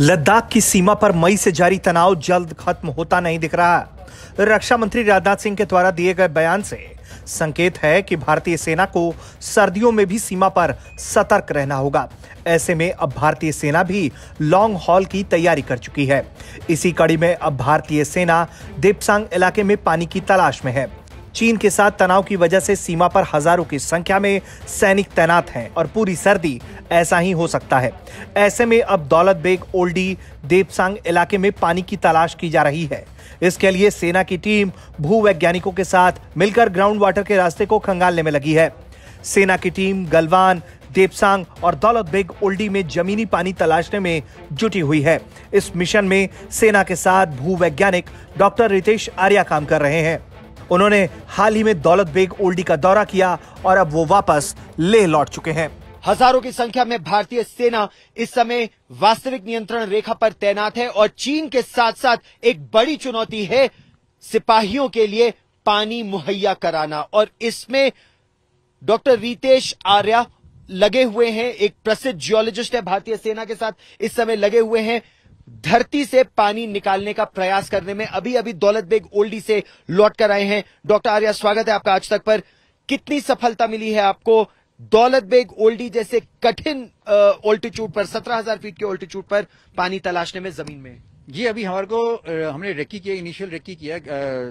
लद्दाख की सीमा पर मई से जारी तनाव जल्द खत्म होता नहीं दिख रहा रक्षा मंत्री राजनाथ सिंह के द्वारा दिए गए बयान से संकेत है कि भारतीय सेना को सर्दियों में भी सीमा पर सतर्क रहना होगा ऐसे में अब भारतीय सेना भी लॉन्ग हॉल की तैयारी कर चुकी है इसी कड़ी में अब भारतीय सेना देपसांग इलाके में पानी की तलाश में है चीन के साथ तनाव की वजह से सीमा पर हजारों की संख्या में सैनिक तैनात हैं और पूरी सर्दी ऐसा ही हो सकता है ऐसे में अब दौलत बेग ओल्डी देवसांग इलाके में पानी की तलाश की जा रही है इसके लिए सेना की टीम भू वैज्ञानिकों के साथ मिलकर ग्राउंड वाटर के रास्ते को खंगालने में लगी है सेना की टीम गलवान देवसांग और दौलत बेग ओल्डी में जमीनी पानी तलाशने में जुटी हुई है इस मिशन में सेना के साथ भू वैज्ञानिक डॉक्टर रितेश आर्या काम कर रहे हैं उन्होंने हाल ही में दौलत बेग ओल्डी का दौरा किया और अब वो वापस लेह लौट चुके हैं हजारों की संख्या में भारतीय सेना इस समय वास्तविक नियंत्रण रेखा पर तैनात है और चीन के साथ साथ एक बड़ी चुनौती है सिपाहियों के लिए पानी मुहैया कराना और इसमें डॉक्टर रितेश आर्या लगे हुए हैं एक प्रसिद्ध जियोलॉजिस्ट है भारतीय सेना के साथ इस समय लगे हुए हैं धरती से पानी निकालने का प्रयास करने में अभी अभी दौलत बेग ओल्डी से लौट कर आए हैं डॉक्टर आर्या स्वागत है आपका आज तक पर कितनी सफलता मिली है आपको दौलत बेग ओल्डी जैसे कठिन ऑल्टीट्यूड पर सत्रह हजार फीट के ऑल्टीट्यूड पर पानी तलाशने में जमीन में जी अभी हमारे को हमने रेकी किया इनिशियल रेकी किया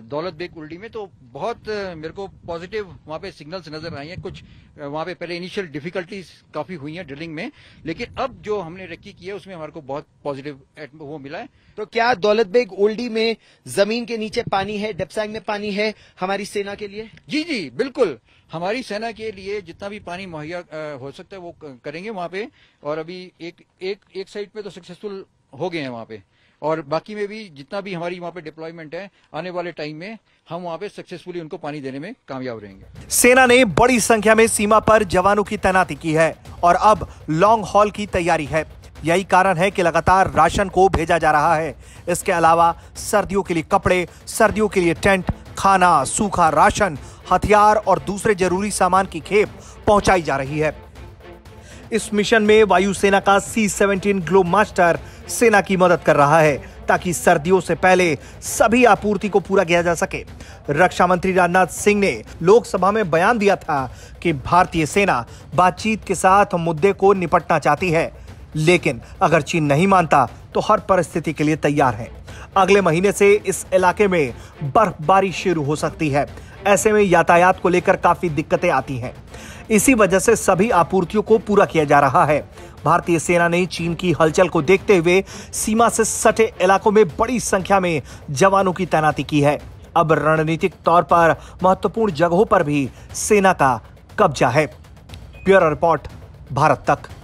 दौलत बेग उल्डी में तो बहुत मेरे को पॉजिटिव वहाँ पे सिग्नल्स नजर आए हैं कुछ वहाँ पे पहले इनिशियल डिफिकल्टीज काफी हुई हैं ड्रिलिंग में लेकिन अब जो हमने रेकी किया उसमें हमारे को बहुत पॉजिटिव वो मिला है तो क्या दौलत बेग उल्डी में जमीन के नीचे पानी है डेपसैंग में पानी है हमारी सेना के लिए जी जी बिल्कुल हमारी सेना के लिए जितना भी पानी मुहैया हो सकता है वो करेंगे वहाँ पे और अभी एक एक, एक साइड पे तो सक्सेसफुल हो गए हैं वहाँ पे और बाकी में भी जितना भी हमारी वहाँ पे डिप्लॉयमेंट है आने वाले टाइम में हम वहाँ पे सक्सेसफुली उनको पानी देने में कामयाब रहेंगे सेना ने बड़ी संख्या में सीमा पर जवानों की तैनाती की है और अब लॉन्ग हॉल की तैयारी है यही कारण है कि लगातार राशन को भेजा जा रहा है इसके अलावा सर्दियों के लिए कपड़े सर्दियों के लिए टेंट खाना सूखा राशन हथियार और दूसरे जरूरी सामान की खेप पहुंचाई जा रही है इस मिशन में वायुसेना का सी सेवनटीन ग्लोब मास्टर सेना की मदद कर रहा है ताकि सर्दियों से पहले सभी आपूर्ति को पूरा किया जा सके रक्षा मंत्री राजनाथ सिंह ने लोकसभा में बयान दिया था कि भारतीय सेना बातचीत के साथ मुद्दे को निपटना चाहती है लेकिन अगर चीन नहीं मानता तो हर परिस्थिति के लिए तैयार है अगले महीने से इस इलाके में बर्फबारी शुरू हो सकती है ऐसे में यातायात को लेकर काफी दिक्कतें आती हैं इसी वजह से सभी आपूर्तियों को पूरा किया जा रहा है भारतीय सेना ने चीन की हलचल को देखते हुए सीमा से सटे इलाकों में बड़ी संख्या में जवानों की तैनाती की है अब रणनीतिक तौर पर महत्वपूर्ण जगहों पर भी सेना का कब्जा है ब्यूरो रिपोर्ट भारत तक